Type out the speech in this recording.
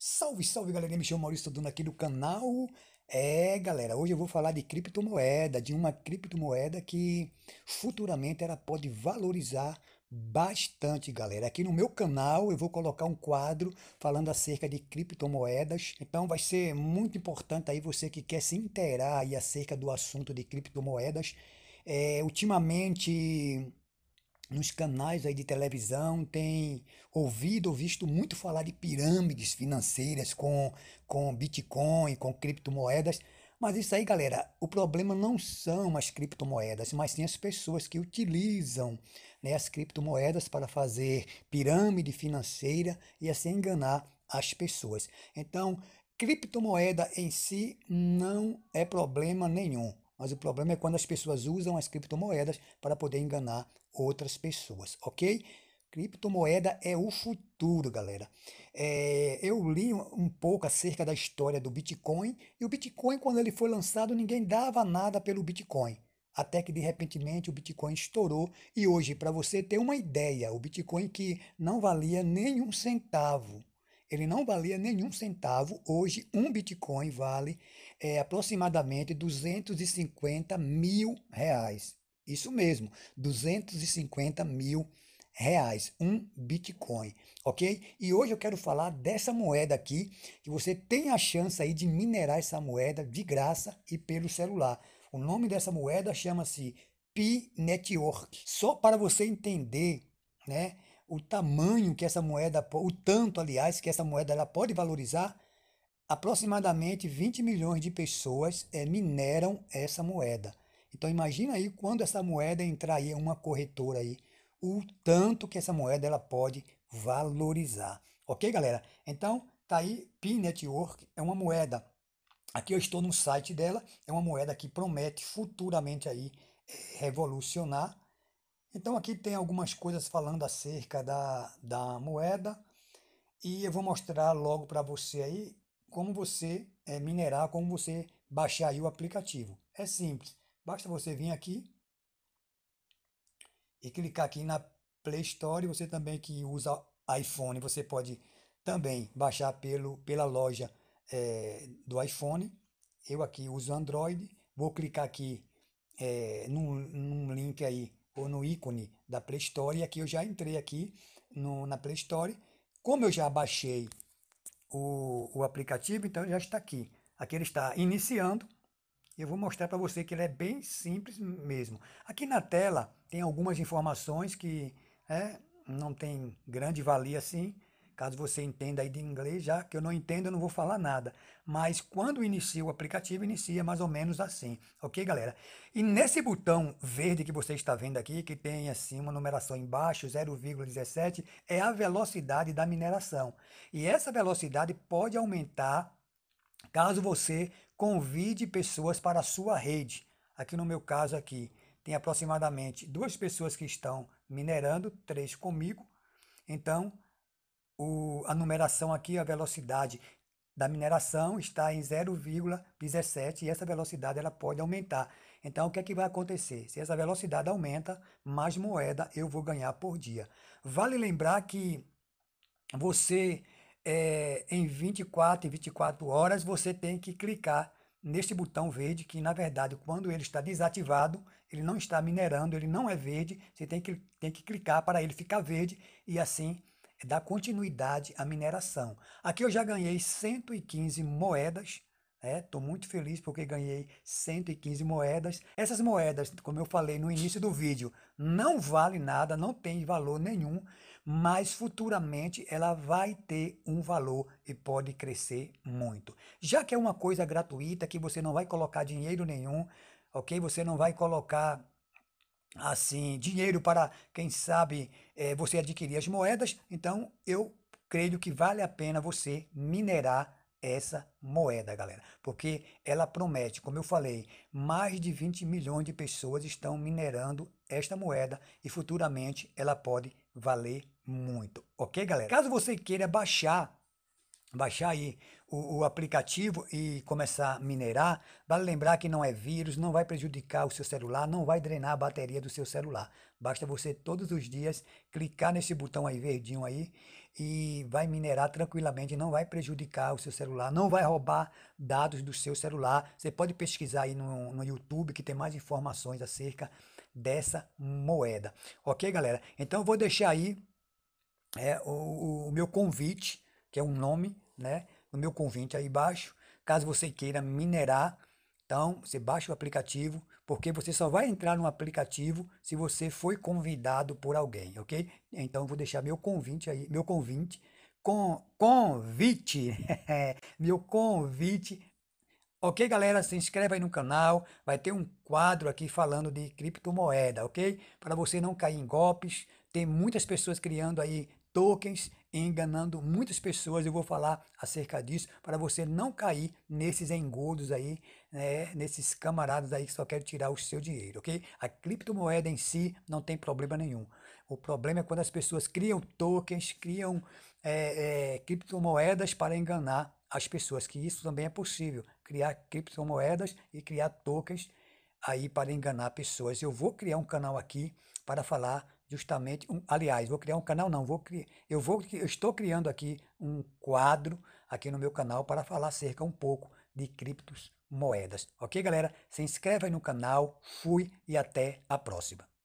Salve, salve galerinha, me chamo Maurício Dona aqui do canal. É galera, hoje eu vou falar de criptomoeda, de uma criptomoeda que futuramente ela pode valorizar bastante galera. Aqui no meu canal eu vou colocar um quadro falando acerca de criptomoedas, então vai ser muito importante aí você que quer se inteirar aí acerca do assunto de criptomoedas. É, ultimamente nos canais aí de televisão tem ouvido ou visto muito falar de pirâmides financeiras com, com Bitcoin, com criptomoedas. Mas isso aí, galera, o problema não são as criptomoedas, mas sim as pessoas que utilizam né, as criptomoedas para fazer pirâmide financeira e assim enganar as pessoas. Então, criptomoeda em si não é problema nenhum. Mas o problema é quando as pessoas usam as criptomoedas para poder enganar outras pessoas, ok? Criptomoeda é o futuro, galera. É, eu li um pouco acerca da história do Bitcoin e o Bitcoin, quando ele foi lançado, ninguém dava nada pelo Bitcoin. Até que de repente o Bitcoin estourou e hoje, para você ter uma ideia, o Bitcoin que não valia nenhum centavo ele não valia nenhum centavo. Hoje, um Bitcoin vale é, aproximadamente 250 mil reais. Isso mesmo, 250 mil reais, um Bitcoin, ok? E hoje eu quero falar dessa moeda aqui, que você tem a chance aí de minerar essa moeda de graça e pelo celular. O nome dessa moeda chama-se Pi network Só para você entender, né? o tamanho que essa moeda, o tanto, aliás, que essa moeda ela pode valorizar, aproximadamente 20 milhões de pessoas é, mineram essa moeda. Então imagina aí quando essa moeda entrar aí uma corretora aí, o tanto que essa moeda ela pode valorizar. OK, galera? Então, tá aí Pin Network é uma moeda. Aqui eu estou no site dela, é uma moeda que promete futuramente aí eh, revolucionar então aqui tem algumas coisas falando acerca da, da moeda e eu vou mostrar logo para você aí como você é, minerar, como você baixar aí o aplicativo. É simples, basta você vir aqui e clicar aqui na Play Store. Você também que usa iPhone, você pode também baixar pelo, pela loja é, do iPhone. Eu aqui uso Android, vou clicar aqui é, num, num link aí ou no ícone da Play Store. E aqui eu já entrei aqui no, na Play Store. Como eu já baixei o, o aplicativo, então já está aqui. Aqui ele está iniciando. Eu vou mostrar para você que ele é bem simples mesmo. Aqui na tela tem algumas informações que é, não tem grande valia assim, Caso você entenda aí de inglês já, que eu não entendo, eu não vou falar nada. Mas quando inicia o aplicativo, inicia mais ou menos assim, ok, galera? E nesse botão verde que você está vendo aqui, que tem assim uma numeração embaixo, 0,17, é a velocidade da mineração. E essa velocidade pode aumentar caso você convide pessoas para a sua rede. Aqui no meu caso aqui, tem aproximadamente duas pessoas que estão minerando, três comigo. Então, o, a numeração aqui, a velocidade da mineração está em 0,17 e essa velocidade ela pode aumentar. Então, o que é que vai acontecer? Se essa velocidade aumenta, mais moeda eu vou ganhar por dia. Vale lembrar que você, é, em 24, e 24 horas, você tem que clicar neste botão verde, que na verdade, quando ele está desativado, ele não está minerando, ele não é verde, você tem que, tem que clicar para ele ficar verde e assim é dar continuidade à mineração. Aqui eu já ganhei 115 moedas Estou é, né? muito feliz porque ganhei 115 moedas. Essas moedas, como eu falei no início do vídeo, não vale nada, não tem valor nenhum, mas futuramente ela vai ter um valor e pode crescer muito. Já que é uma coisa gratuita, que você não vai colocar dinheiro nenhum, ok? Você não vai colocar assim dinheiro para quem sabe é, você adquirir as moedas então eu creio que vale a pena você minerar essa moeda, galera, porque ela promete, como eu falei, mais de 20 milhões de pessoas estão minerando esta moeda e futuramente ela pode valer muito, ok, galera? Caso você queira baixar, baixar aí o, o, aplicativo e começar a minerar, vale lembrar que não é vírus, não vai prejudicar o seu celular, não vai drenar a bateria do seu celular. Basta você todos os dias clicar nesse botão aí verdinho aí e vai minerar tranquilamente, não vai prejudicar o seu celular, não vai roubar dados do seu celular. Você pode pesquisar aí no, no YouTube que tem mais informações acerca dessa moeda. Ok, galera? Então eu vou deixar aí é, o, o, meu convite, que é um nome, né? no meu convite aí embaixo. Caso você queira minerar, então você baixa o aplicativo, porque você só vai entrar no aplicativo se você foi convidado por alguém, ok? Então vou deixar meu convite aí, meu convite, com, convite, meu convite Ok, galera, se inscreve aí no canal. Vai ter um quadro aqui falando de criptomoeda, ok? Para você não cair em golpes. Tem muitas pessoas criando aí tokens enganando muitas pessoas. Eu vou falar acerca disso para você não cair nesses engodos aí, né, nesses camaradas aí que só querem tirar o seu dinheiro, ok? A criptomoeda em si não tem problema nenhum. O problema é quando as pessoas criam tokens, criam é, é, criptomoedas para enganar as pessoas, que isso também é possível, criar criptomoedas e criar tokens aí para enganar pessoas. Eu vou criar um canal aqui para falar justamente um, aliás, vou criar um canal não, vou criar, eu vou eu estou criando aqui um quadro aqui no meu canal para falar cerca um pouco de criptos moedas. OK, galera? Se inscreve aí no canal. Fui e até a próxima.